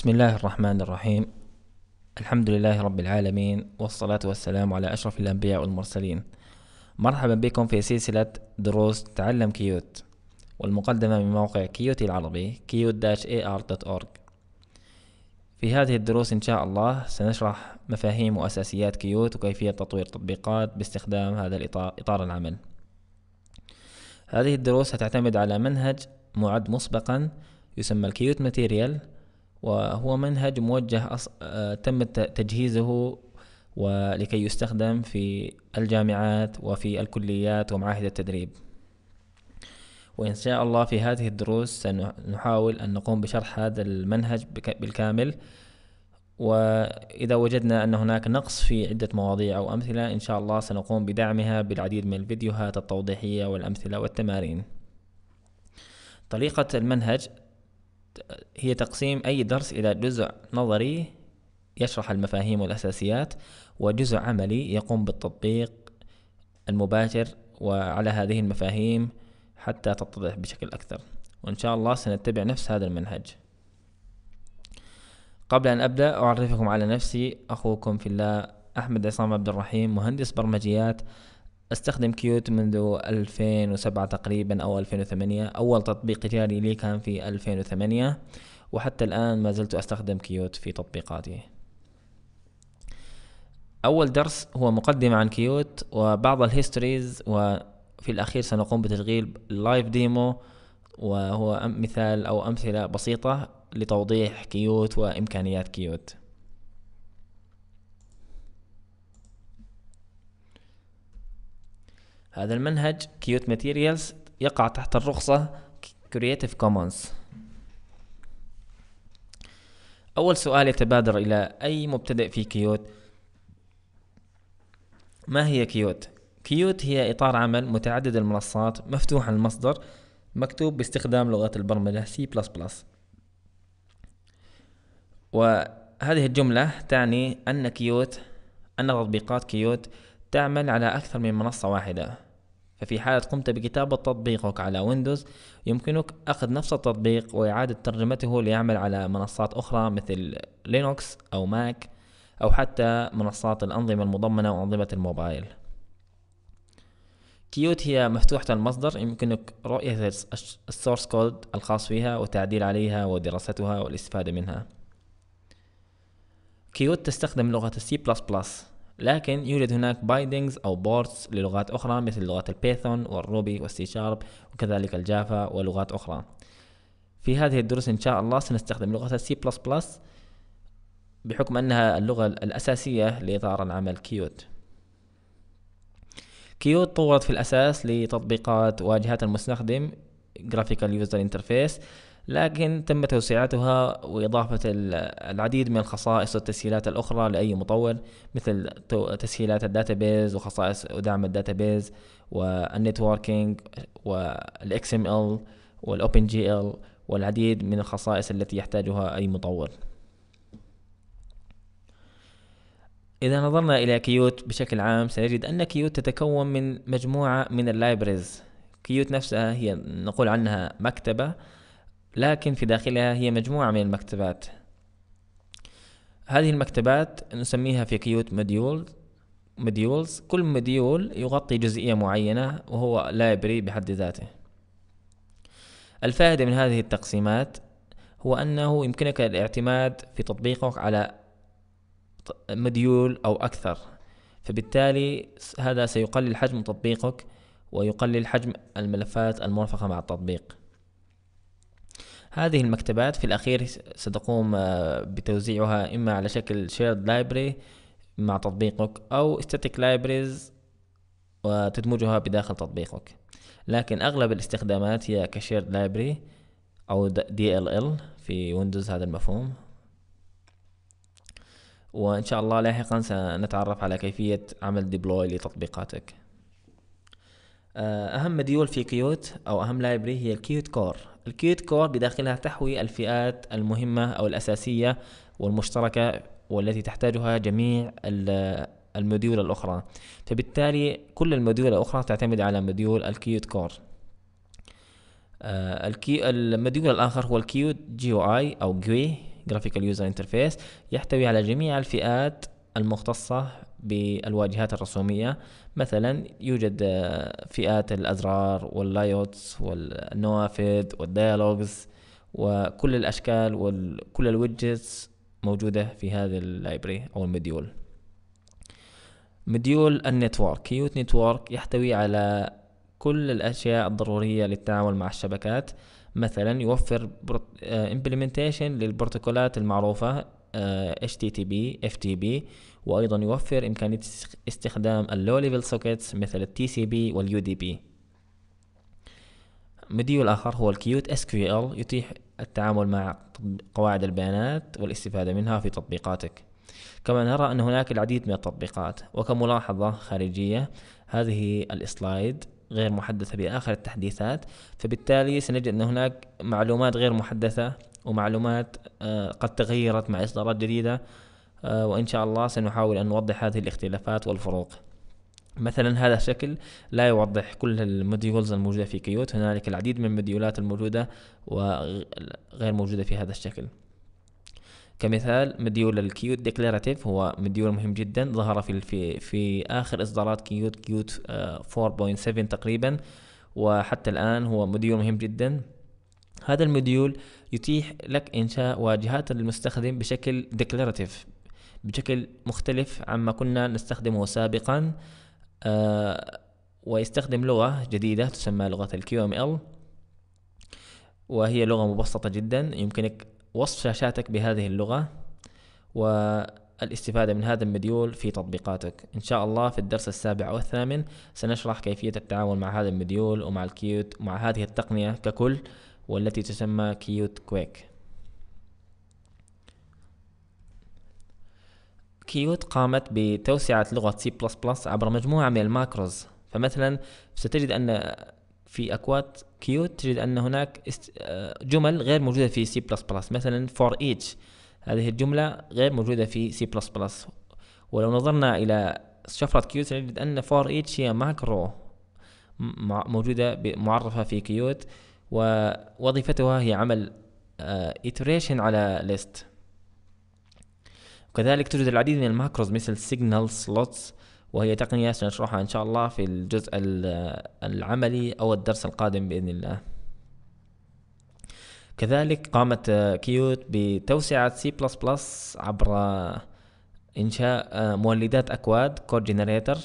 بسم الله الرحمن الرحيم الحمد لله رب العالمين والصلاة والسلام على أشرف الأنبياء والمرسلين مرحبا بكم في سلسلة دروس تعلم كيوت والمقدمة من موقع كيوتي العربي كيوت-ar.org في هذه الدروس إن شاء الله سنشرح مفاهيم وأساسيات كيوت وكيفية تطوير تطبيقات باستخدام هذا الإطار العمل هذه الدروس ستعتمد على منهج معد مسبقا يسمى الكيوت ماتيريال وهو منهج موجه أص... آه، تم تجهيزه ولكي يستخدم في الجامعات وفي الكليات ومعاهد التدريب وإن شاء الله في هذه الدروس سنحاول أن نقوم بشرح هذا المنهج بالكامل وإذا وجدنا أن هناك نقص في عدة مواضيع أو أمثلة إن شاء الله سنقوم بدعمها بالعديد من الفيديوهات التوضيحية والأمثلة والتمارين طريقة المنهج هي تقسيم أي درس إلى جزء نظري يشرح المفاهيم والأساسيات وجزء عملي يقوم بالتطبيق المباشر وعلى هذه المفاهيم حتى تتضح بشكل أكثر وإن شاء الله سنتبع نفس هذا المنهج قبل أن أبدأ أعرفكم على نفسي أخوكم في الله أحمد عصام عبد الرحيم مهندس برمجيات استخدم كيوت منذ 2007 تقريبا او 2008 اول تطبيق تجاري لي كان في 2008 وحتى الان ما زلت استخدم كيوت في تطبيقاتي اول درس هو مقدمة عن كيوت وبعض الهيستوريز وفي الاخير سنقوم بتشغيل لايف ديمو وهو مثال او امثلة بسيطة لتوضيح كيوت وامكانيات كيوت هذا المنهج كيوت ماتيريالز يقع تحت الرخصة كرياتيف كومنز أول سؤال يتبادر إلى أي مبتدئ في كيوت ما هي كيوت؟ كيوت هي إطار عمل متعدد المنصات مفتوح المصدر مكتوب باستخدام لغة البرمجة C++ وهذه الجملة تعني أن كيوت أن تطبيقات كيوت تعمل على أكثر من منصة واحدة ففي حالة قمت بكتابة تطبيقك على ويندوز يمكنك أخذ نفس التطبيق وإعادة ترجمته ليعمل على منصات أخرى مثل لينوكس أو ماك أو حتى منصات الأنظمة المضمنة وأنظمة الموبايل كيوت هي مفتوحة المصدر يمكنك رؤية السورس كود الخاص فيها والتعديل عليها ودراستها والاستفادة منها كيوت تستخدم لغة السي بلس بلس لكن يوجد هناك بايدنجز أو بورتس للغات أخرى مثل لغات البايثون والروبي والسي شارب وكذلك الجافا ولغات أخرى في هذه الدروس إن شاء الله سنستخدم لغة السي بلس بلس بحكم أنها اللغة الأساسية لإطار العمل كيوت كيوت طورت في الأساس لتطبيقات واجهات المستخدم جرافيكال يوزر انترفيس لكن تم توسعتها وإضافة العديد من الخصائص والتسهيلات الأخرى لأي مطور مثل تسهيلات الداتابيز وخصائص ودعم الداتابيز والنتوركينج والاكس ام ال والاوبن جي ال والعديد من الخصائص التي يحتاجها أي مطور إذا نظرنا إلى كيوت بشكل عام سنجد أن كيوت تتكون من مجموعة من اللايبرز كيوت نفسها هي نقول عنها مكتبة لكن في داخلها هي مجموعة من المكتبات هذه المكتبات نسميها في كيوت مديول مديولز كل مديول يغطي جزئية معينة وهو لايبري بحد ذاته الفائدة من هذه التقسيمات هو أنه يمكنك الاعتماد في تطبيقك على مديول أو أكثر فبالتالي هذا سيقلل حجم تطبيقك ويقلل حجم الملفات المرفقة مع التطبيق هذه المكتبات في الأخير ستقوم آه، بتوزيعها إما على شكل shared library مع تطبيقك أو static libraries وتدمجها بداخل تطبيقك لكن أغلب الاستخدامات هي كشيرد لايبرري أو DLL في ويندوز هذا المفهوم وإن شاء الله لاحقا سنتعرف على كيفية عمل ديبلوي لتطبيقاتك آه، أهم مديول في كيوت أو أهم لايبرري هي الكيوت كور الكيوت كور بداخلها تحوي الفئات المهمة أو الأساسية والمشتركة والتي تحتاجها جميع المديول الأخرى فبالتالي كل المديول الأخرى تعتمد على مديول الكيوت كور آه، المديول الآخر هو الكيوت جي او اي أو جوي جرافيكال يوزر انترفيس يحتوي على جميع الفئات المختصة بالواجهات الرسومية مثلا يوجد آه، فئات الأزرار واللايوتس والنوافذ والديالوجز وكل الأشكال وكل الويدجتس موجودة في هذا اللايبري أو المديول مديول النتورك كيوت نتورك يحتوي على كل الأشياء الضرورية للتعامل مع الشبكات مثلا يوفر آه، implementation للبروتوكولات المعروفة آه، HTTP FTP وأيضا يوفر إمكانية استخدام اللو ليفل سوكيتس مثل التي سي بي واليو دي بي مديول اخر هو الكيوت اس كيو ال يتيح التعامل مع قواعد البيانات والاستفادة منها في تطبيقاتك كما نرى أن هناك العديد من التطبيقات وكملاحظة خارجية هذه الاسلايد غير محدثة بآخر التحديثات فبالتالي سنجد أن هناك معلومات غير محدثة ومعلومات آه، قد تغيرت مع إصدارات جديدة آه، وإن شاء الله سنحاول أن نوضح هذه الاختلافات والفروق مثلا هذا الشكل لا يوضح كل الموديولز الموجودة في كيوت هنالك العديد من الموديولات الموجودة وغير موجودة في هذا الشكل كمثال مديول الكيوت ديكلاراتيف هو مديول مهم جدا ظهر في في, في اخر اصدارات كيوت كيوت 4.7 آه، تقريبا وحتى الان هو مديول مهم جدا هذا المديول يتيح لك انشاء واجهات المستخدم بشكل ديكلاراتيف بشكل مختلف عما كنا نستخدمه سابقا آه، ويستخدم لغة جديدة تسمى لغة ال QML وهي لغة مبسطة جدا يمكنك وصف شاشاتك بهذه اللغة والاستفادة من هذا المديول في تطبيقاتك إن شاء الله في الدرس السابع والثامن سنشرح كيفية التعامل مع هذا المديول ومع الكيوت ومع هذه التقنية ككل والتي تسمى كيوت كويك كيوت قامت بتوسعة لغة C++ عبر مجموعة من الماكروز فمثلا ستجد أن في أكواد كيوت تجد أن هناك آه، جمل غير موجودة في C++ مثلا for each هذه الجملة غير موجودة في C++ ولو نظرنا إلى شفرة كيوت سنجد أن for each هي ماكرو موجودة معرفة في كيوت ووظيفتها هي عمل آه، iteration على list وكذلك توجد العديد من الماكروز مثل سيجنال سلوتس وهي تقنية سنشرحها إن شاء الله في الجزء العملي أو الدرس القادم بإذن الله كذلك قامت كيوت بتوسعة سي بلس بلس عبر إنشاء مولدات أكواد كود جنريتر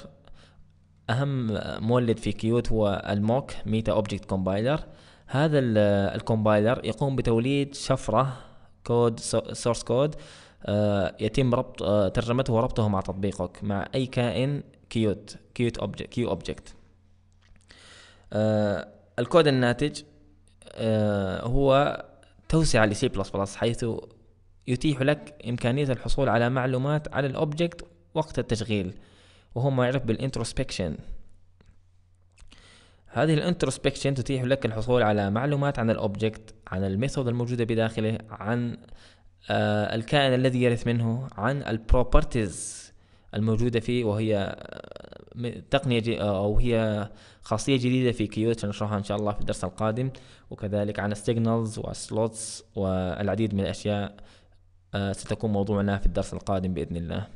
أهم مولد في كيوت هو الموك ميتا أوبجكت كومبايلر هذا الكومبايلر يقوم بتوليد شفرة كود سورس كود آه، يتم ربط آه، ترجمته وربطه مع تطبيقك مع أي كائن كيوت كيوت أوبجكت كيو أوبجكت آه، الكود الناتج هو توسعة لسي بلس بلس حيث يتيح لك إمكانية الحصول على معلومات على الأوبجكت وقت التشغيل وهو ما يعرف بالانتروسبكشن هذه الانتروسبكشن تتيح لك الحصول على معلومات عن الاوبجكت عن الميثود الموجودة بداخله عن آه، الكائن الذي يرث منه عن البروبرتيز الموجودة فيه وهي آه، تقنية آه، أو هي خاصية جديدة في كيوت نشرحها إن شاء الله في الدرس القادم وكذلك عن السيجنالز والسلوتس والعديد من الأشياء ستكون موضوعنا في الدرس القادم بإذن الله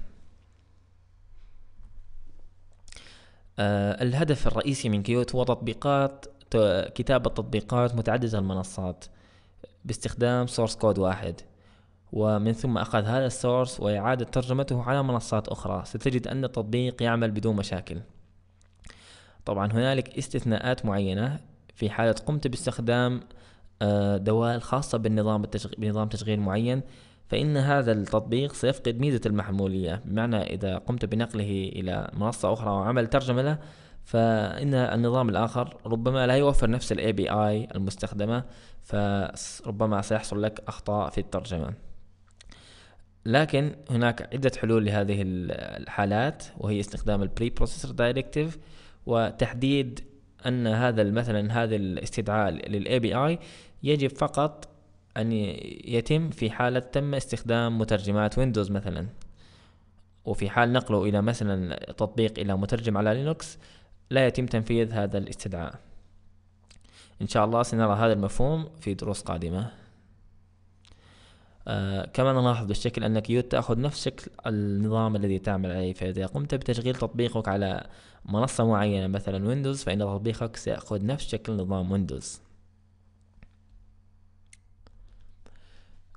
الهدف الرئيسي من كيوت هو تطبيقات كتابة تطبيقات متعددة المنصات باستخدام سورس كود واحد ومن ثم أخذ هذا السورس وإعادة ترجمته على منصات أخرى ستجد أن التطبيق يعمل بدون مشاكل طبعا هنالك استثناءات معينة في حالة قمت باستخدام آه، دوال خاصة بالنظام التشغيل بنظام تشغيل معين فإن هذا التطبيق سيفقد ميزة المحمولية بمعنى إذا قمت بنقله إلى منصة أخرى وعمل ترجمة له فإن النظام الآخر ربما لا يوفر نفس الـ API المستخدمة فربما سيحصل لك أخطاء في الترجمة لكن هناك عدة حلول لهذه الحالات وهي استخدام البري بروسيسور دايركتيف وتحديد أن هذا مثلا هذا الاستدعاء للاي بي اي يجب فقط أن يتم في حالة تم استخدام مترجمات ويندوز مثلا وفي حال نقله إلى مثلا تطبيق إلى مترجم على لينوكس لا يتم تنفيذ هذا الاستدعاء إن شاء الله سنرى هذا المفهوم في دروس قادمة آه كمان نلاحظ بالشكل أنك يريد تأخذ نفس شكل النظام الذي تعمل عليه فإذا قمت بتشغيل تطبيقك على منصة معينة مثلا ويندوز فإن تطبيقك سيأخذ نفس شكل نظام ويندوز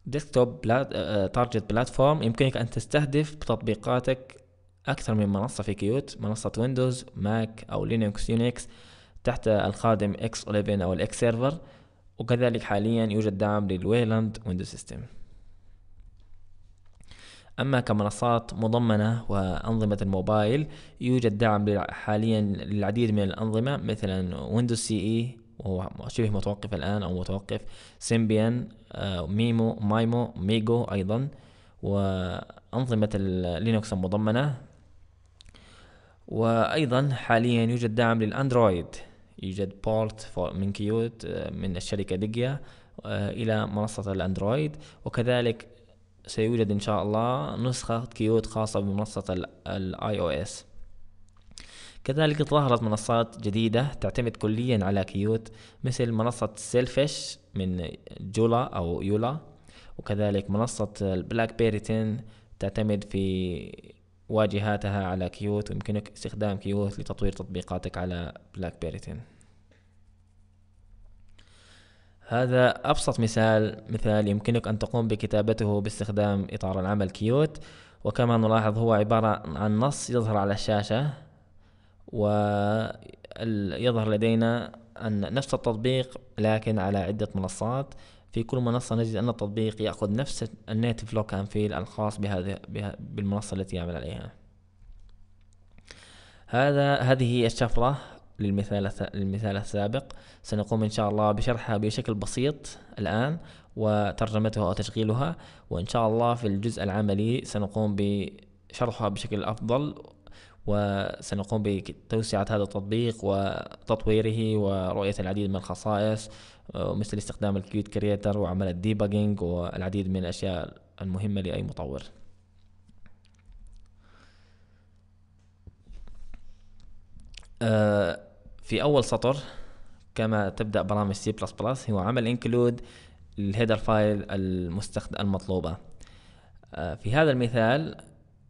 ديسكتوب بلات... تارجت بلاتفورم يمكنك أن تستهدف بتطبيقاتك أكثر من منصة في كيوت منصة ويندوز ماك أو لينكس يونكس تحت الخادم X11 أو الإكس سيرفر وكذلك حاليا يوجد دعم للويلاند ويندوز سيستم أما كمنصات مضمنة وأنظمة الموبايل يوجد دعم حاليا للعديد من الأنظمة مثلا ويندوز سي إي وهو شبه متوقف الآن أو متوقف سيمبيان ميمو مايمو ميجو أيضا وأنظمة لينوكس المضمنة وأيضا حاليا يوجد دعم للأندرويد يوجد بورت من كيوت آه، من الشركة ديجيا آه، إلى منصة الأندرويد وكذلك سيوجد إن شاء الله نسخة كيوت خاصة بمنصة الاي او اس كذلك ظهرت منصات جديدة تعتمد كليا على كيوت مثل منصة سيلفش من جولا أو يولا وكذلك منصة البلاك بيريتن تعتمد في واجهاتها على كيوت ويمكنك استخدام كيوت لتطوير تطبيقاتك على بلاك بيريتن هذا أبسط مثال مثال يمكنك أن تقوم بكتابته باستخدام إطار العمل كيوت وكما نلاحظ هو عبارة عن نص يظهر على الشاشة ويظهر لدينا أن نفس التطبيق لكن على عدة منصات في كل منصة نجد أن التطبيق يأخذ نفس النيتف لوك أنفيل الخاص بهذه بالمنصة التي يعمل عليها هذا هذه الشفرة للمثال المثال السابق سنقوم إن شاء الله بشرحها بشكل بسيط الآن وترجمتها وتشغيلها وإن شاء الله في الجزء العملي سنقوم بشرحها بشكل أفضل وسنقوم بتوسعة هذا التطبيق وتطويره ورؤية العديد من الخصائص مثل استخدام الكيوت كرياتر وعمل الديباجينج والعديد من الأشياء المهمة لأي مطور آه في اول سطر كما تبدا برامج سي بلس بلس هو عمل انكلود الهيدر فايل المستخدم المطلوبه آه، في هذا المثال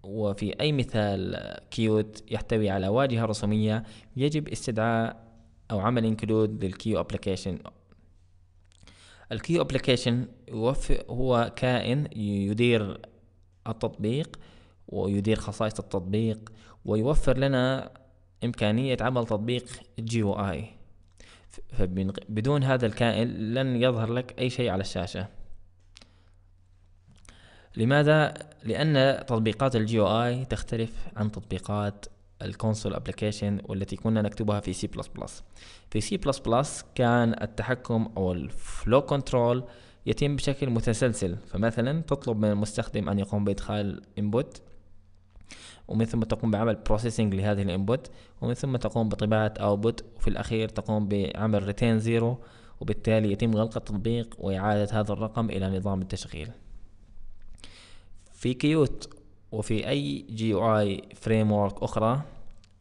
وفي أي مثال كيوت يحتوي على واجهة رسومية يجب استدعاء أو عمل انكلود للكيو ابلكيشن الكيو ابلكيشن هو كائن يدير التطبيق ويدير خصائص التطبيق ويوفر لنا إمكانية عمل تطبيق جي او اي فبدون هذا الكائن لن يظهر لك أي شيء على الشاشة لماذا؟ لأن تطبيقات الجي او اي تختلف عن تطبيقات الكونسول ابلكيشن والتي كنا نكتبها في سي بلس بلس في سي بلس بلس كان التحكم او الفلو كنترول يتم بشكل متسلسل فمثلا تطلب من المستخدم ان يقوم بادخال input ومن ثم تقوم بعمل بروسيسنج لهذه الانبوت ومن ثم تقوم بطباعة اوتبوت وفي الاخير تقوم بعمل ريتين زيرو وبالتالي يتم غلق التطبيق وإعادة هذا الرقم إلى نظام التشغيل في كيوت وفي أي جي اي فريم ورك أخرى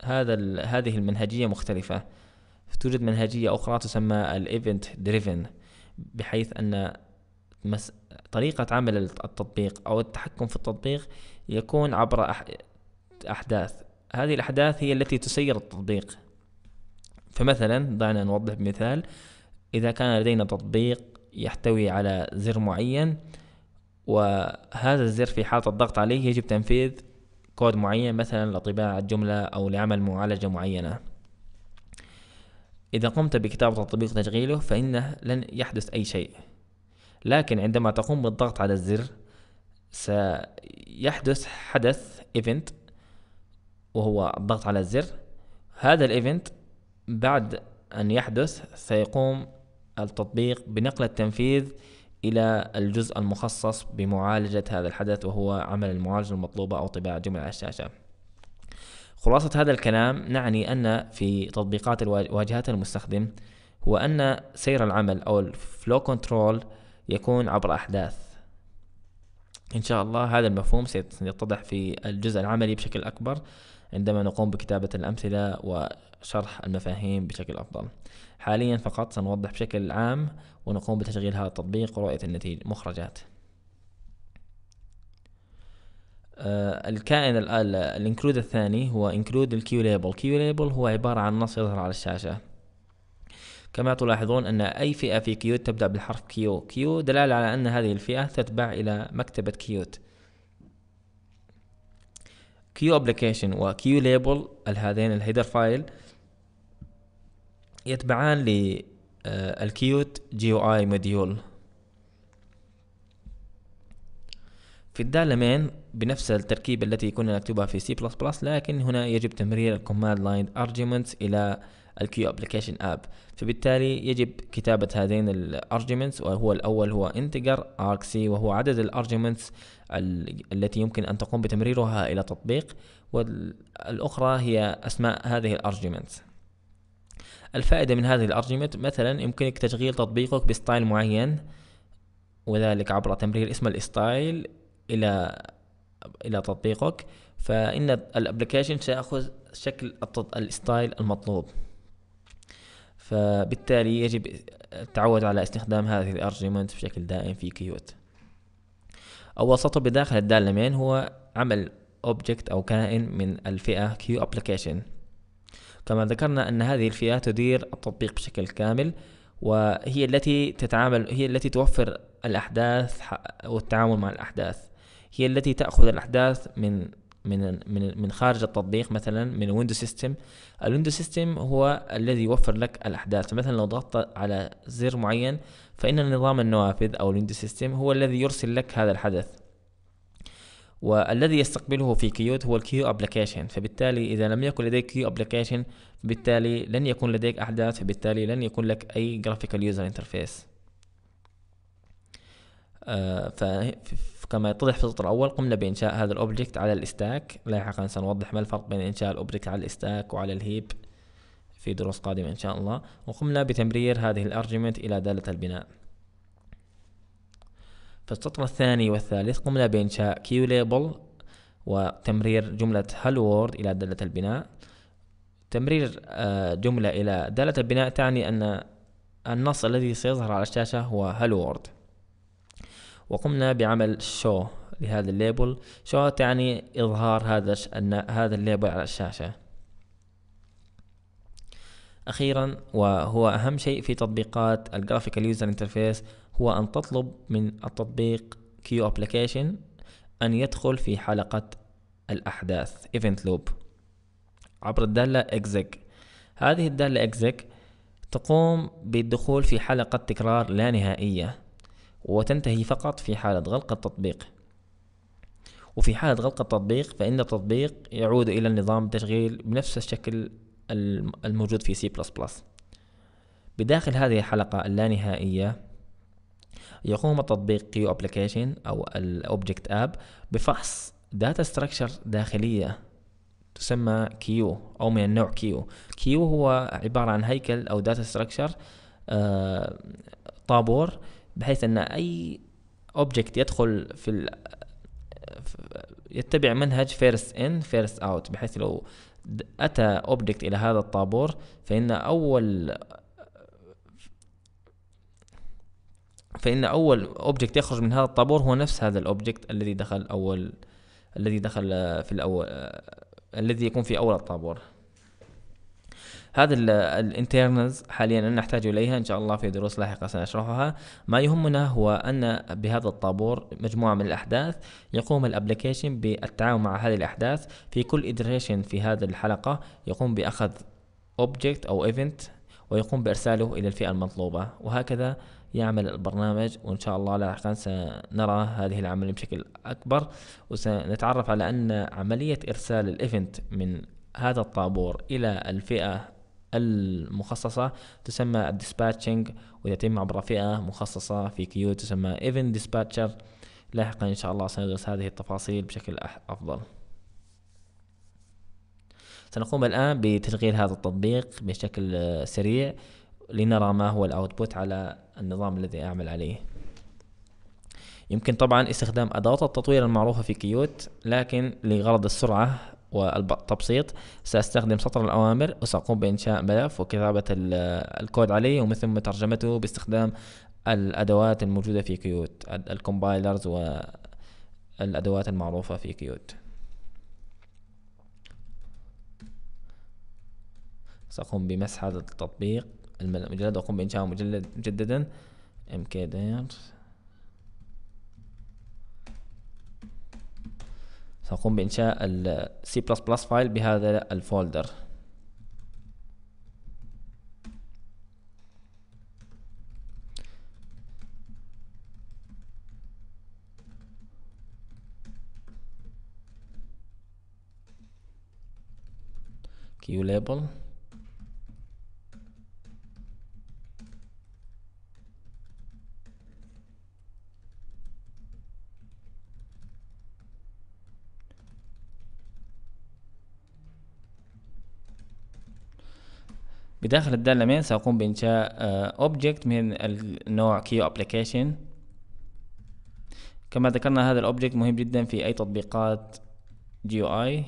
هذا هذه المنهجية مختلفة توجد منهجية أخرى تسمى الايفنت دريفن بحيث أن مس... طريقة عمل التطبيق أو التحكم في التطبيق يكون عبر أح... أحداث هذه الأحداث هي التي تسير التطبيق فمثلا دعنا نوضح بمثال إذا كان لدينا تطبيق يحتوي على زر معين وهذا الزر في حالة الضغط عليه يجب تنفيذ كود معين مثلا لطباعة جملة أو لعمل معالجة معينة إذا قمت بكتابة التطبيق وتشغيله فإنه لن يحدث أي شيء لكن عندما تقوم بالضغط على الزر سيحدث حدث event وهو الضغط على الزر هذا الايفنت بعد ان يحدث سيقوم التطبيق بنقل التنفيذ الى الجزء المخصص بمعالجه هذا الحدث وهو عمل المعالجه المطلوبه او طباعه جمل على الشاشه خلاصة هذا الكلام نعني أن في تطبيقات واجهات المستخدم هو أن سير العمل أو الفلو كنترول يكون عبر أحداث إن شاء الله هذا المفهوم سيتضح في الجزء العملي بشكل أكبر عندما نقوم بكتابة الأمثلة وشرح المفاهيم بشكل أفضل حاليا فقط سنوضح بشكل عام ونقوم بتشغيل هذا التطبيق ورؤية النتيجة مخرجات آه الكائن الانكلود الثاني هو انكلود الكيو ليبل كيو ليبل هو عبارة عن نص يظهر على الشاشة كما تلاحظون أن أي فئة في كيوت تبدأ بالحرف كيو كيو دلالة على أن هذه الفئة تتبع إلى مكتبة كيوت كيو ابلكيشن وكيو ليبل الهذين الهيدر فايل يتبعان ل الكيوت جي او اي موديول في الدالة مين بنفس التركيبة التي كنا نكتبها في سي بلس بلس لكن هنا يجب تمرير الكوماند لاين ارجيومنتس الى الكيو ابلكيشن اب فبالتالي يجب كتابة هذين الارجمنتس وهو الاول هو انتجر argc وهو عدد الارجمنتس التي يمكن ان تقوم بتمريرها الى تطبيق والاخرى هي اسماء هذه الارجمنتس الفائدة من هذه الارجمنت مثلا يمكنك تشغيل تطبيقك بستايل معين وذلك عبر تمرير اسم الستايل الى الى تطبيقك فان الابلكيشن سياخذ شكل الستايل المطلوب فبالتالي يجب التعود على استخدام هذه الارجيومنت بشكل دائم في كيوت او سطر بداخل الدالة مين هو عمل اوبجكت أو كائن من الفئة كيو ابلكيشن كما ذكرنا أن هذه الفئة تدير التطبيق بشكل كامل وهي التي تتعامل هي التي توفر الأحداث والتعامل مع الأحداث هي التي تأخذ الأحداث من من من من خارج التطبيق مثلا من ويندو سيستم الويندو سيستم هو الذي يوفر لك الاحداث فمثلا لو ضغطت على زر معين فان نظام النوافذ او الويندو سيستم هو الذي يرسل لك هذا الحدث والذي يستقبله في كيوت هو الكيو ابلكيشن فبالتالي اذا لم يكن لديك كيو ابلكيشن بالتالي لن يكون لديك احداث فبالتالي لن يكون لك اي جرافيكال يوزر انترفيس كما يتضح في السطر الأول قمنا بإنشاء هذا الأوبجكت على الستاك لاحقا سنوضح ما الفرق بين إنشاء الأوبجكت على الستاك وعلى الهيب في دروس قادمة إن شاء الله وقمنا بتمرير هذه الأرجمنت إلى دالة البناء في السطر الثاني والثالث قمنا بإنشاء كيو ليبل وتمرير جملة هالو وورد إلى دالة البناء تمرير آه، جملة إلى دالة البناء تعني أن النص الذي سيظهر على الشاشة هو هالو وورد وقمنا بعمل شو لهذا الليبل شو تعني إظهار هذا هذا الليبل على الشاشة أخيرا وهو أهم شيء في تطبيقات الجرافيكال يوزر انترفيس هو أن تطلب من التطبيق كيو ابلكيشن أن يدخل في حلقة الأحداث event loop عبر الدالة اكزك هذه الدالة اكزك تقوم بالدخول في حلقة تكرار لا نهائية وتنتهي فقط في حالة غلق التطبيق وفي حالة غلق التطبيق فإن التطبيق يعود إلى النظام التشغيل بنفس الشكل الموجود في C++ بداخل هذه الحلقة اللانهائية يقوم التطبيق Q Application أو Object App بفحص Data Structure داخلية تسمى Q أو من النوع Q Q هو عبارة عن هيكل أو Data Structure آه، طابور بحيث ان اي اوبجكت يدخل في ال... يتبع منهج فيرست ان فيرست اوت بحيث لو اتى اوبجكت الى هذا الطابور فان اول فان اول اوبجكت يخرج من هذا الطابور هو نفس هذا الاوبجكت الذي دخل اول الذي دخل في الاول الذي يكون في اول الطابور هذا الانترنز حاليا نحتاج اليها ان شاء الله في دروس لاحقه سنشرحها ما يهمنا هو ان بهذا الطابور مجموعه من الاحداث يقوم الابلكيشن بالتعامل مع هذه الاحداث في كل ادريشن في هذه الحلقه يقوم باخذ اوبجكت او ايفنت ويقوم بارساله الى الفئه المطلوبه وهكذا يعمل البرنامج وإن شاء الله لاحقا سنرى هذه العملية بشكل أكبر وسنتعرف على أن عملية إرسال الإيفنت من هذا الطابور إلى الفئة المخصصة تسمى الديسباتشنج وتتم عبر فئة مخصصة في كيو تسمى ايفن ديسباتشر لاحقا إن شاء الله سندرس هذه التفاصيل بشكل أفضل سنقوم الآن بتشغيل هذا التطبيق بشكل آه، سريع لنرى ما هو الأوتبوت على النظام الذي أعمل عليه يمكن طبعا استخدام أدوات التطوير المعروفة في كيوت لكن لغرض السرعة والتبسيط سأستخدم سطر الأوامر وسأقوم بإنشاء ملف وكتابة الكود عليه ومن ثم ترجمته باستخدام الأدوات الموجودة في كيوت الكومبايلرز والأدوات المعروفة في كيوت سأقوم بمسح هذا التطبيق المجلد وأقوم بإنشاء مجلد مجددا mkdir سأقوم بإنشاء ال C++ فايل بهذا الفولدر كيو label بداخل الدالة مين سأقوم بإنشاء أوبجكت آه، من النوع كيو أبليكيشن كما ذكرنا هذا الأوبجكت مهم جدا في أي تطبيقات جيو آي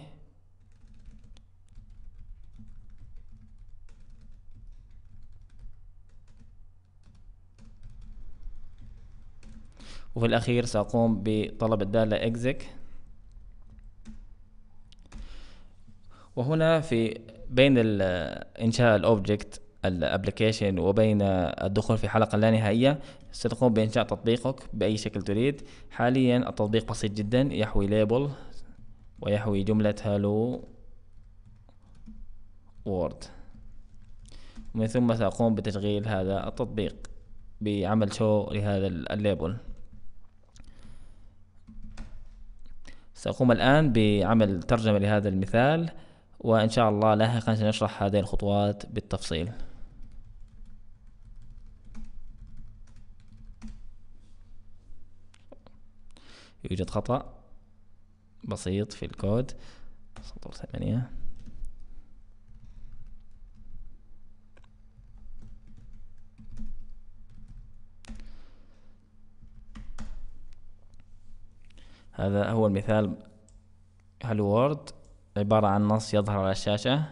وفي الأخير سأقوم بطلب الدالة exec وهنا في بين انشاء الاوبجكت الابلكيشن وبين الدخول في حلقه لا نهائيه ستقوم بانشاء تطبيقك باي شكل تريد حاليا التطبيق بسيط جدا يحوي ليبل ويحوي جمله هالو وورد ومن ثم سأقوم بتشغيل هذا التطبيق بعمل شو لهذا الليبل سأقوم الآن بعمل ترجمة لهذا المثال وإن شاء الله لاحقا سنشرح هذه الخطوات بالتفصيل يوجد خطأ بسيط في الكود سطر ثمانية هذا هو المثال هالوورد وورد عبارة عن نص يظهر على الشاشة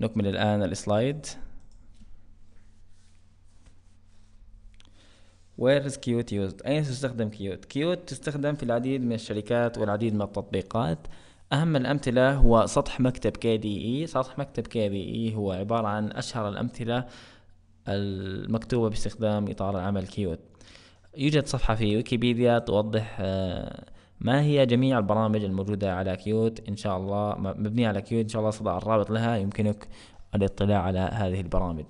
نكمل الآن السلايد Where is Qt used؟ أين تستخدم Qt؟ Qt تستخدم في العديد من الشركات والعديد من التطبيقات أهم الأمثلة هو سطح مكتب كي دي إي سطح مكتب كي دي إي هو عبارة عن أشهر الأمثلة المكتوبة باستخدام إطار العمل كيوت يوجد صفحة في ويكيبيديا توضح آه، ما هي جميع البرامج الموجودة على كيوت إن شاء الله مبنية على كيوت إن شاء الله سأضع الرابط لها يمكنك الاطلاع على هذه البرامج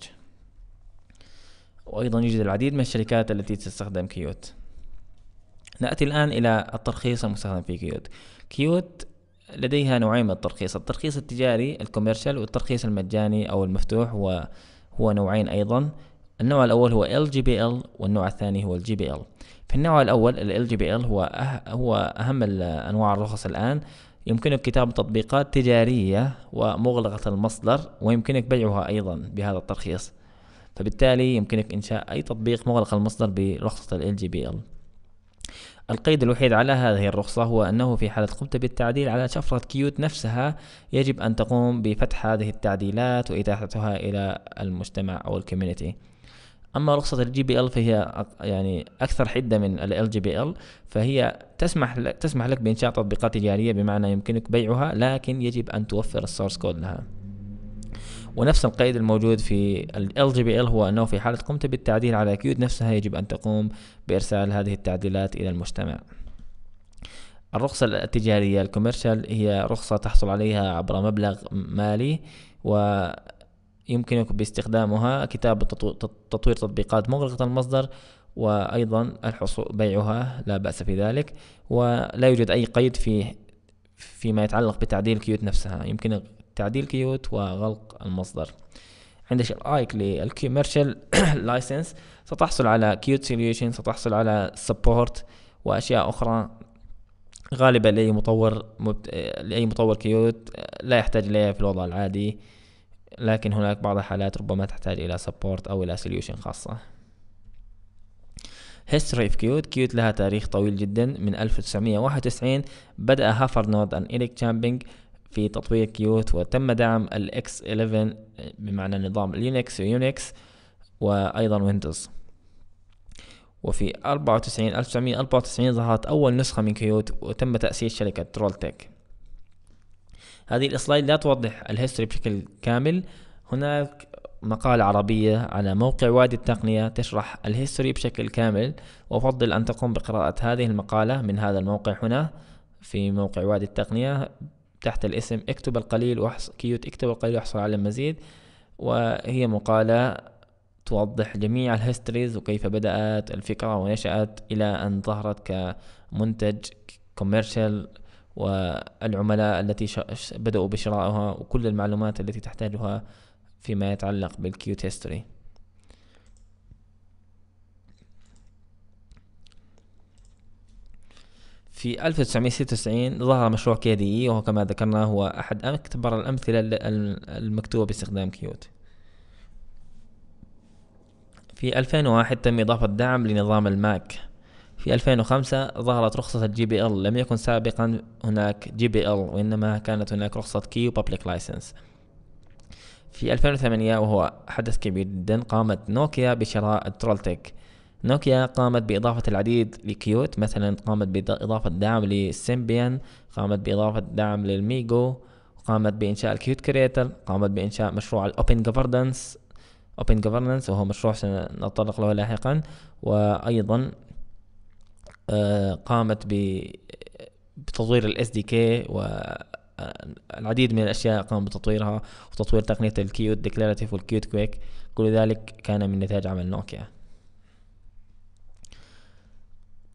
وأيضا يوجد العديد من الشركات التي تستخدم كيوت نأتي الآن إلى الترخيص المستخدم في كيوت كيوت لديها نوعين من الترخيص الترخيص التجاري الكوميرشال والترخيص المجاني او المفتوح هو هو نوعين ايضا النوع الاول هو LGBL والنوع الثاني هو ال في النوع الاول ال LGBL هو ال هو أه، اهم انواع الرخص الان يمكنك كتابة تطبيقات تجارية ومغلقة المصدر ويمكنك بيعها ايضا بهذا الترخيص فبالتالي يمكنك انشاء اي تطبيق مغلق المصدر برخصة ال LGBL القيد الوحيد على هذه الرخصة هو أنه في حالة قمت بالتعديل على شفرة كيوت نفسها يجب أن تقوم بفتح هذه التعديلات وإتاحتها إلى المجتمع أو الكوميونيتي أما رخصة الجي بي ال فهي يعني أكثر حدة من الـ جي بي ال فهي تسمح تسمح لك بإنشاء تطبيقات تجارية بمعنى يمكنك بيعها لكن يجب أن توفر السورس كود لها ونفس القيد الموجود في ال جي بي ال هو أنه في حالة قمت بالتعديل على كيود نفسها يجب أن تقوم بإرسال هذه التعديلات إلى المجتمع الرخصة التجارية الكوميرشال هي رخصة تحصل عليها عبر مبلغ مالي و يمكنك باستخدامها كتابة تطوير تطبيقات مغلقة المصدر وأيضا الحصول بيعها لا بأس في ذلك ولا يوجد أي قيد في فيما يتعلق بتعديل كيوت نفسها يمكنك تعديل كيوت وغلق المصدر عند الايك للكوميرشال لايسنس ستحصل على كيوت سوليوشن ستحصل على سبورت واشياء اخرى غالبا لاي مطور مبت... لاي مطور كيوت لا يحتاج اليها في الوضع العادي لكن هناك بعض الحالات ربما تحتاج الى سبورت او الى سوليوشن خاصه هيستوري في كيوت كيوت لها تاريخ طويل جدا من 1991 بدأ هافر نود ان إليك تشامبينج في تطبيق كيوت وتم دعم الاكس 11 بمعنى نظام لينكس ويونكس وايضا ويندوز وفي 94 1994 ظهرت أول نسخة من كيوت وتم تأسيس شركة ترولتك هذه الاسلايد لا توضح الهيستوري بشكل كامل هناك مقالة عربية على موقع وادي التقنية تشرح الهيستوري بشكل كامل وأفضل أن تقوم بقراءة هذه المقالة من هذا الموقع هنا في موقع وادي التقنية تحت الاسم اكتب القليل واحص كيوت اكتب القليل واحصل على المزيد وهي مقالة توضح جميع الهيستريز وكيف بدأت الفكرة ونشأت إلى أن ظهرت كمنتج كوميرشال والعملاء التي بدأوا بشرائها وكل المعلومات التي تحتاجها فيما يتعلق بالكيوت هيستوري في 1996 ظهر مشروع كي دي اي وهو كما ذكرنا هو أحد أكبر الأمثلة المكتوبة باستخدام كيوت في 2001 تم إضافة دعم لنظام الماك في 2005 ظهرت رخصة الجي بي ال لم يكن سابقا هناك جي بي ال وإنما كانت هناك رخصة كيو بابليك لايسنس في 2008 وهو حدث كبير جدا قامت نوكيا بشراء الترولتك نوكيا قامت بإضافة العديد لكيوت مثلا قامت بإضافة دعم للسيمبيان قامت بإضافة دعم للميجو قامت بإنشاء الكيوت كريتر قامت بإنشاء مشروع الأوبن جوفرنس اوبن جوفرنس وهو مشروع سنتطرق له لاحقا وايضا آه، قامت بتطوير الاس دي كي والعديد آه، من الاشياء قام بتطويرها وتطوير تقنيه الكيوت ديكلاراتيف والكيوت كويك كل ذلك كان من نتاج عمل نوكيا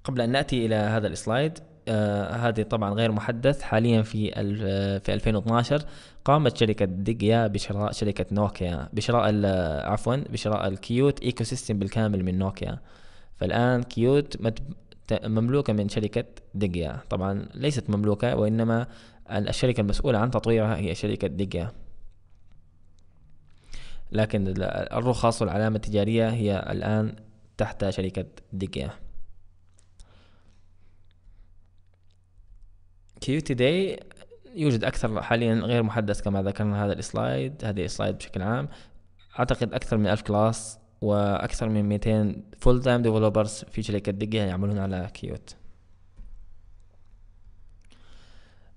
قبل ان ناتي الى هذا السلايد آه هذه طبعا غير محدث حاليا في في 2012 قامت شركه ديجيا بشراء شركه نوكيا بشراء عفوا بشراء الكيوت ايكو سيستم بالكامل من نوكيا فالان كيوت مملوكه من شركه ديجيا طبعا ليست مملوكه وانما الشركه المسؤوله عن تطويرها هي شركه ديجيا لكن الرخص والعلامه التجاريه هي الان تحت شركه ديجيا كيوتي داي يوجد اكثر حاليا غير محدث كما ذكرنا هذا السلايد هذه السلايد بشكل عام اعتقد اكثر من ألف كلاس واكثر من 200 فول تايم ديفلوبرز في شركه دقه يعملون على كيوت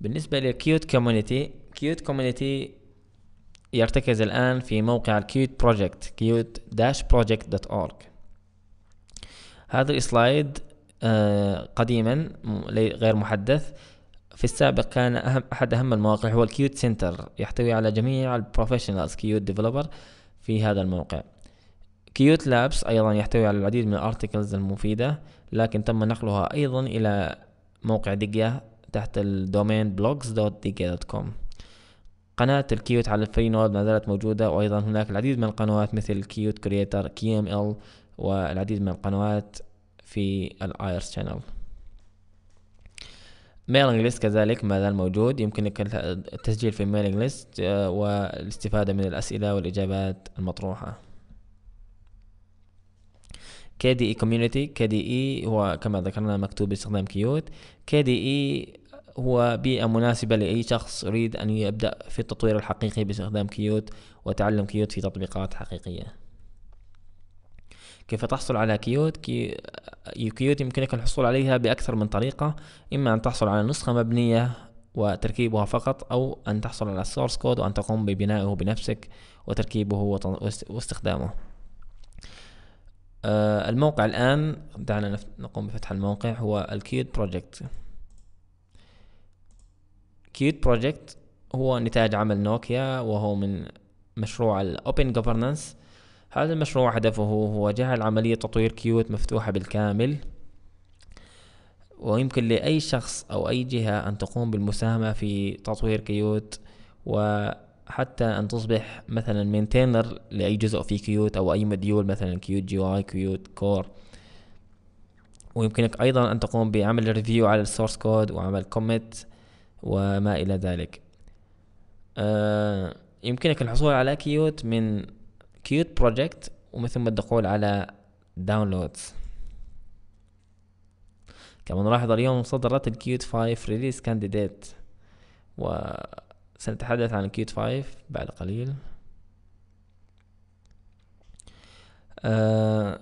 بالنسبه لكيوت كوميونيتي كيوت كوميونيتي يرتكز الان في موقع الكيوت بروجكت كيوت داش بروجكت دوت اورج هذا السلايد آه، قديما غير محدث في السابق كان أهم أحد أهم المواقع هو الكيوت سنتر يحتوي على جميع البروفيشنالز كيوت ديفلوبر في هذا الموقع كيوت لابس أيضا يحتوي على العديد من الأرتكلز المفيدة لكن تم نقلها أيضا إلى موقع دقيا تحت الدومين كوم قناة الكيوت على الفري نود ما زالت موجودة وأيضا هناك العديد من القنوات مثل كيوت كرياتر كي ام ال والعديد من القنوات في الايرس شانل ميلينج ليست كذلك ما زال موجود يمكنك التسجيل في ميلينج ليست والاستفادة من الأسئلة والإجابات المطروحة كي اي كوميونيتي كي اي هو كما ذكرنا مكتوب باستخدام كيوت كي اي هو بيئة مناسبة لأي شخص يريد أن يبدأ في التطوير الحقيقي باستخدام كيوت وتعلم كيوت في تطبيقات حقيقية كيف تحصل على كيوت كي كيوت يمكنك الحصول عليها بأكثر من طريقة إما أن تحصل على نسخة مبنية وتركيبها فقط أو أن تحصل على السورس كود وأن تقوم ببنائه بنفسك وتركيبه واستخدامه آه، الموقع الآن دعنا نقوم بفتح الموقع هو الكيوت بروجكت كيوت بروجكت هو نتاج عمل نوكيا وهو من مشروع الأوبن Governance هذا المشروع هدفه هو جعل عملية تطوير كيوت مفتوحة بالكامل ويمكن لأي شخص أو أي جهة أن تقوم بالمساهمة في تطوير كيوت وحتى أن تصبح مثلا مينتينر لأي جزء في كيوت أو أي مديول مثلا كيوت جي واي كيوت كور ويمكنك أيضا أن تقوم بعمل ريفيو على السورس كود وعمل كوميت وما إلى ذلك آه يمكنك الحصول على كيوت من كيوت بروجكت ومن ثم الدخول على داونلودز كما نلاحظ اليوم صدرت الكيوت 5 ريليس كانديديت وسنتحدث عن الكيوت 5 بعد قليل آه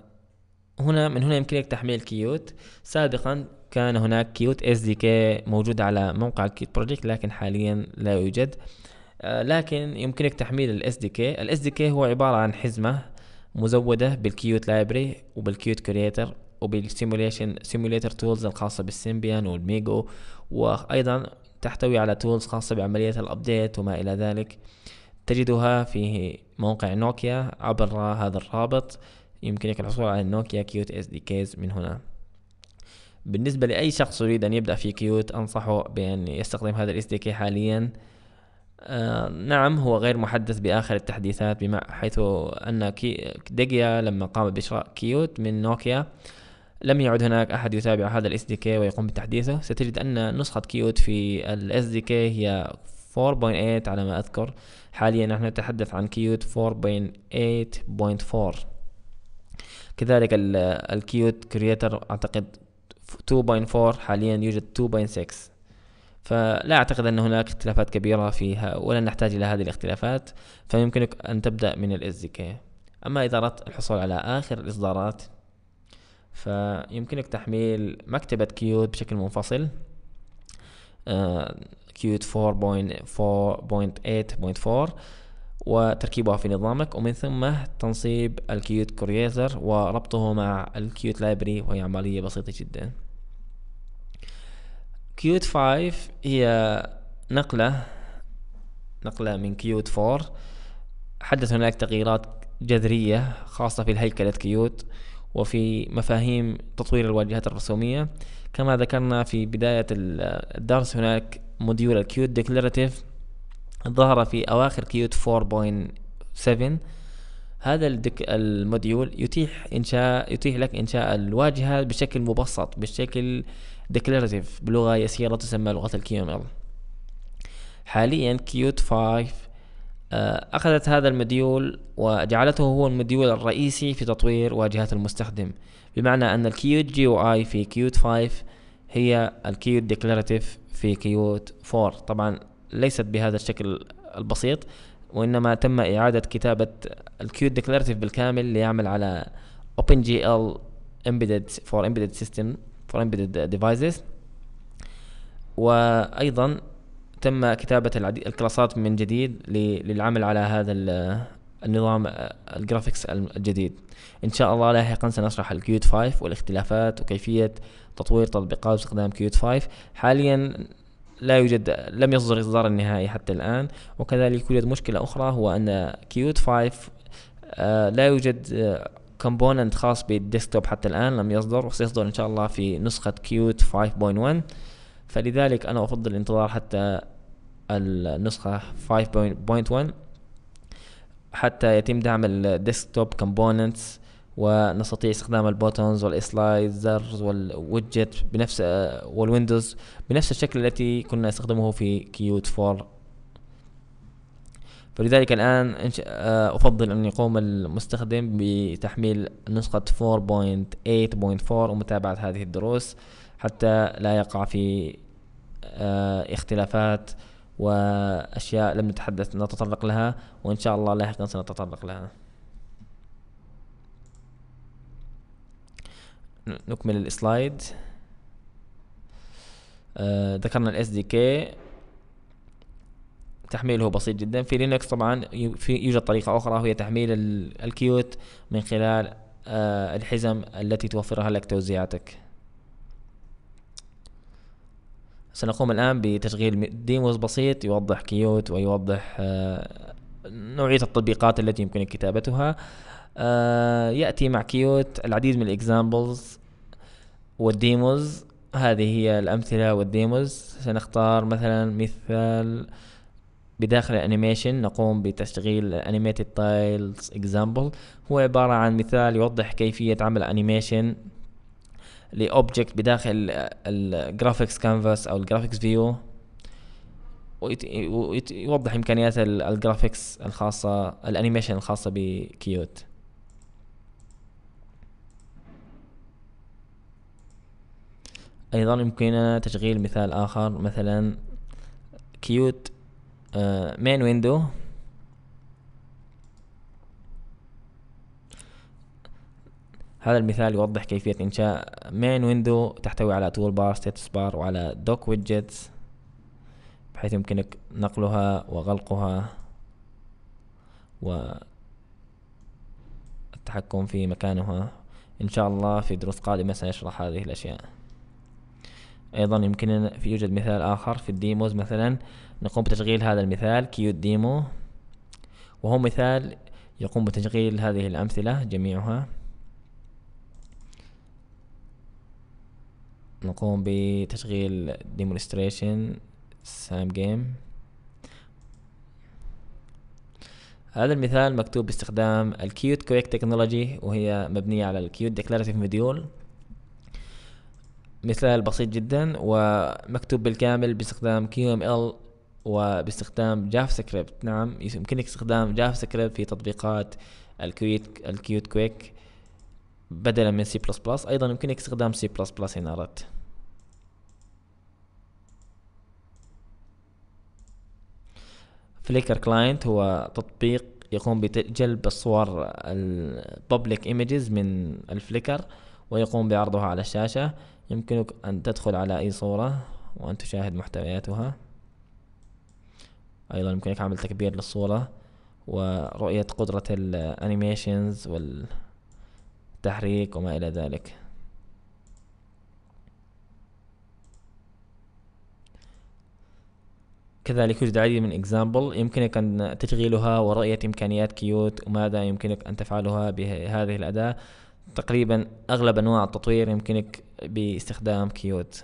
هنا من هنا يمكنك تحميل كيوت سابقا كان هناك كيوت اس دي كي موجود على موقع كيوت بروجكت لكن حاليا لا يوجد آه آه، لكن يمكنك تحميل الاس دي كي الاس دي كي هو عبارة عن حزمة مزودة بالكيوت لايبرري وبالكيوت كرياتر وبالسيموليشن سيموليتر تولز الخاصة بالسيمبيان والميجو وايضا تحتوي على تولز خاصة بعملية الابديت وما الى ذلك تجدها في موقع نوكيا عبر هذا الرابط يمكنك الحصول على النوكيا كيوت اس دي كيز من هنا بالنسبة لأي شخص يريد أن يبدأ في كيوت أنصحه بأن يستخدم هذا الاس دي كي حاليا آه، نعم هو غير محدث بآخر التحديثات بما حيث أن كي ديجيا لما قام بشراء كيوت من نوكيا لم يعد هناك أحد يتابع هذا الاس دي كي ويقوم بتحديثه ستجد أن نسخة كيوت في الاس دي كي هي 4.8 على ما أذكر حاليا نحن نتحدث عن كيوت 4.8.4 كذلك الكيوت كرياتر أعتقد 2.4 حاليا يوجد 2.6 فلا أعتقد أن هناك اختلافات كبيرة فيها ولا نحتاج إلى هذه الاختلافات فيمكنك أن تبدأ من دي كي أما إذا أردت الحصول على آخر الإصدارات فيمكنك تحميل مكتبة كيوت بشكل منفصل آه، كيوت 4.4.8.4 وتركيبها في نظامك ومن ثم تنصيب الكيوت كوريزر وربطه مع الكيوت لايبرري وهي عملية بسيطة جدا كيوت 5 هي نقلة نقلة من كيوت 4 حدث هناك تغييرات جذرية خاصة في الهيكلة كيوت وفي مفاهيم تطوير الواجهات الرسومية كما ذكرنا في بداية الدرس هناك موديول الكيوت ديكلاراتيف ظهر في أواخر كيوت 4.7 هذا الموديول يتيح إنشاء يتيح لك إنشاء الواجهة بشكل مبسط بشكل آه ديكلاراتيف بلغة يسيرة تسمى لغة ال QML حاليا كيوت 5 آه، أخذت هذا المديول وجعلته هو المديول الرئيسي في تطوير واجهات المستخدم بمعنى أن الكيوت جي او آي في كيوت 5 هي الكيوت ديكلاراتيف في كيوت 4 طبعا ليست بهذا الشكل البسيط وإنما تم إعادة كتابة الكيوت ديكلاراتيف بالكامل ليعمل على OpenGL امبيدد فور Embedded System فور امبيدد ديفايسز وايضا تم كتابة العديد الكلاسات من جديد للعمل على هذا النظام آه، الجرافيكس الجديد إن شاء الله لاحقا سنشرح الكيوت 5 والاختلافات وكيفية تطوير تطبيقات باستخدام كيوت 5 حاليا لا يوجد لم يصدر إصدار النهائي حتى الآن وكذلك يوجد مشكلة أخرى هو أن كيوت 5 آه، لا يوجد آه، كومبوننت خاص بالديسكتوب حتى الآن لم يصدر وسيصدر إن شاء الله في نسخة كيوت 5.1 فلذلك أنا أفضل الانتظار حتى النسخة 5.1 حتى يتم دعم الديسكتوب كومبوننتس ونستطيع استخدام البوتونز والسلايدرز والويدجت بنفس آه، والويندوز بنفس الشكل التي كنا نستخدمه في كيوت 4 فلذلك الآن آه، أفضل أن يقوم المستخدم بتحميل نسخة 4.8.4 ومتابعة هذه الدروس حتى لا يقع في آه، اختلافات وأشياء لم نتحدث نتطرق لها وإن شاء الله لاحقا سنتطرق لها نكمل السلايد آه، ذكرنا الاس دي كي تحميله بسيط جدا في لينكس طبعا في يوجد طريقة أخرى وهي تحميل الكيوت من خلال آه، الحزم التي توفرها لك توزيعاتك سنقوم الآن بتشغيل ديموز بسيط يوضح كيوت ويوضح آه، نوعية التطبيقات التي يمكنك كتابتها آه، يأتي مع كيوت العديد من الإكزامبلز والديموز هذه هي الأمثلة والديموز سنختار مثلا مثال بداخل الانيميشن نقوم بتشغيل انيميتد تايلز اكزامبل هو عبارة عن مثال يوضح كيفية عمل انيميشن لأوبجكت بداخل الجرافيكس كانفاس او الجرافيكس فيو ويوضح امكانيات الجرافيكس الخاصة الانيميشن الخاصة بكيوت ايضا يمكننا تشغيل مثال اخر مثلا كيوت مين آه، ويندو هذا المثال يوضح كيفية إنشاء مين ويندو تحتوي على تول بار ستيتس بار وعلى دوك ويدجتس بحيث يمكنك نقلها وغلقها والتحكم في مكانها إن شاء الله في دروس قادمة سنشرح هذه الأشياء ايضا يمكننا في يوجد مثال اخر في الديموز مثلا نقوم بتشغيل هذا المثال كيوت ديمو وهو مثال يقوم بتشغيل هذه الامثلة جميعها نقوم بتشغيل demonstration سام جيم هذا المثال مكتوب باستخدام الكيوت كويك تكنولوجي وهي مبنية على الكيوت ديكلاراتيف موديول مثال بسيط جدا ومكتوب بالكامل باستخدام كيو ام ال وباستخدام جافا سكريبت نعم يمكنك استخدام جافا سكريبت في تطبيقات الكويت الكيوت كويك بدلا من سي بلس بلس ايضا يمكنك استخدام سي بلس بلس ان اردت فليكر كلاينت هو تطبيق يقوم بجلب الصور الببليك ايمجز من الفليكر ويقوم بعرضها على الشاشة يمكنك أن تدخل على أي صورة وأن تشاهد محتوياتها أيضا يمكنك عمل تكبير للصورة ورؤية قدرة الأنيميشنز والتحريك وما إلى ذلك كذلك يوجد العديد من إكزامبل يمكنك أن تشغيلها ورؤية إمكانيات كيوت وماذا يمكنك أن تفعلها بهذه الأداة تقريبا اغلب انواع التطوير يمكنك باستخدام كيوت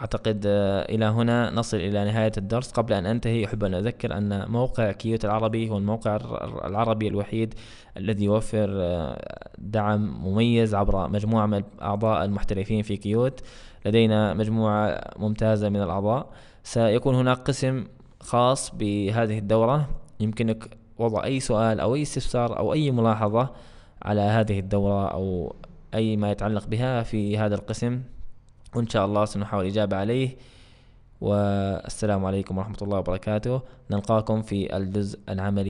أعتقد آه، إلى هنا نصل إلى نهاية الدرس قبل أن أنتهي أحب أن أذكر أن موقع كيوت العربي هو الموقع العربي الوحيد الذي يوفر آه، دعم مميز عبر مجموعة من الأعضاء المحترفين في كيوت لدينا مجموعة ممتازة من الأعضاء سيكون هناك قسم خاص بهذه الدورة يمكنك وضع أي سؤال أو أي استفسار أو أي ملاحظة على هذه الدورة أو أي ما يتعلق بها في هذا القسم وإن شاء الله سنحاول إجابة عليه والسلام عليكم ورحمة الله وبركاته نلقاكم في الجزء العملي